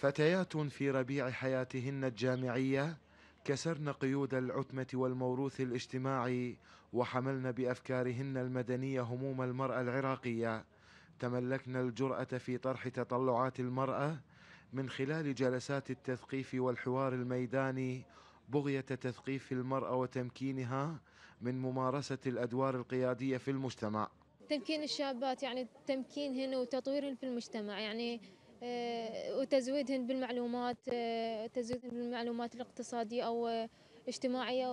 فتيات في ربيع حياتهن الجامعية كسرن قيود العتمة والموروث الاجتماعي وحملن بأفكارهن المدنية هموم المرأة العراقية تملكن الجرأة في طرح تطلعات المرأة من خلال جلسات التثقيف والحوار الميداني بغية تثقيف المرأة وتمكينها من ممارسة الأدوار القيادية في المجتمع تمكين الشابات يعني تمكينهن وتطويرهن في المجتمع يعني آه، وتزويدهن بالمعلومات آه، تزويدهن بالمعلومات الاقتصادية أو اجتماعية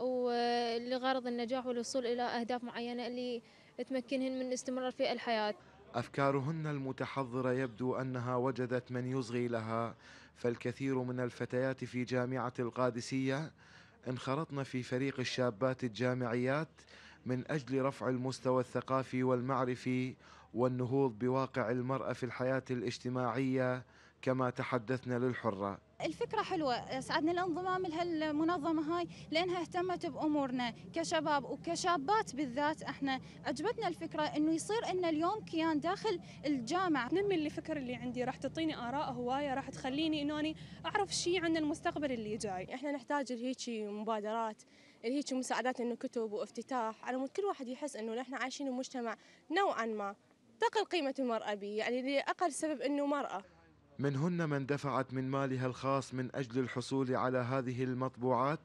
ولغرض آه، النجاح والوصول إلى أهداف معينة اللي تمكنهن من الاستمرار في الحياة أفكارهن المتحضرة يبدو أنها وجدت من يصغي لها فالكثير من الفتيات في جامعة القادسية انخرطن في فريق الشابات الجامعيات من أجل رفع المستوى الثقافي والمعرفي والنهوض بواقع المرأة في الحياة الاجتماعية كما تحدثنا للحرة الفكرة حلوة سعدنا الانضمام لهالمنظمة هاي لأنها اهتمت بأمورنا كشباب وكشابات بالذات احنا عجبتنا الفكرة انه يصير ان اليوم كيان داخل الجامعة تنمي الفكر اللي عندي راح تعطيني آراء هواية راح تخليني انه اني اعرف شيء عن المستقبل اللي جاي احنا نحتاج لهيجي مبادرات لهيجي مساعدات انه كتب وافتتاح على مود كل واحد يحس انه نحن عايشين بمجتمع نوعا ما تقل قيمة المرأة بي يعني لأقل سبب أنه مرأة منهن من دفعت من مالها الخاص من أجل الحصول على هذه المطبوعات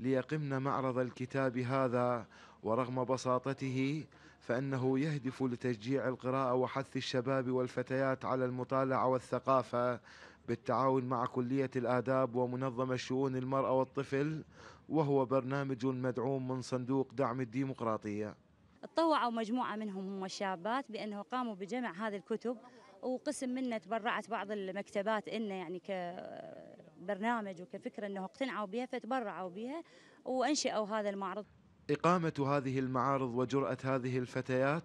ليقمن معرض الكتاب هذا ورغم بساطته فإنه يهدف لتشجيع القراءة وحث الشباب والفتيات على المطالعة والثقافة بالتعاون مع كلية الآداب ومنظمة شؤون المرأة والطفل وهو برنامج مدعوم من صندوق دعم الديمقراطية تطوعوا مجموعة منهم هم الشابات بأنه قاموا بجمع هذه الكتب وقسم منه تبرعت بعض المكتبات إنه يعني كبرنامج وكفكرة أنه اقتنعوا بها فتبرعوا بها وأنشأوا هذا المعرض إقامة هذه المعارض وجرأة هذه الفتيات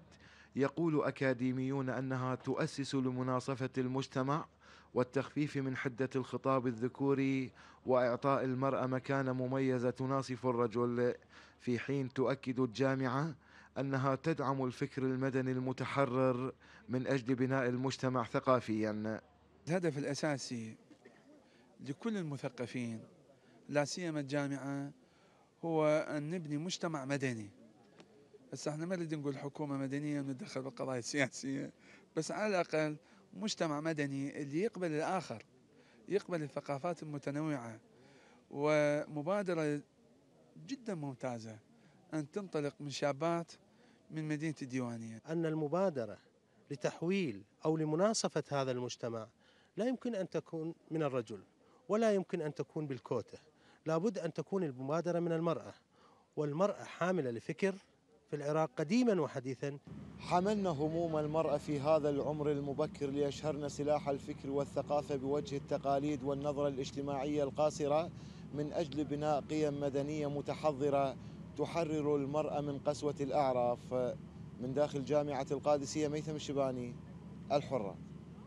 يقول أكاديميون أنها تؤسس لمناصفة المجتمع والتخفيف من حدة الخطاب الذكوري وإعطاء المرأة مكانة مميزة تناصف الرجل في حين تؤكد الجامعة أنها تدعم الفكر المدني المتحرر من أجل بناء المجتمع ثقافيا الهدف الأساسي لكل المثقفين لا سيما الجامعة هو أن نبني مجتمع مدني بس احنا ما نريد نقول حكومة مدنية ونتدخل بالقضايا السياسية بس على الأقل مجتمع مدني اللي يقبل الآخر يقبل الثقافات المتنوعة ومبادرة جدا ممتازة أن تنطلق من شابات من مدينة الديوانية أن المبادرة لتحويل أو لمناصفة هذا المجتمع لا يمكن أن تكون من الرجل ولا يمكن أن تكون بالكوتة لابد أن تكون المبادرة من المرأة والمرأة حاملة لفكر في العراق قديما وحديثا حملنا هموم المرأة في هذا العمر المبكر ليشهرن سلاح الفكر والثقافة بوجه التقاليد والنظرة الاجتماعية القاصرة من أجل بناء قيم مدنية متحضرة تحرر المرأة من قسوة الأعراف من داخل جامعة القادسية ميثم الشباني الحرة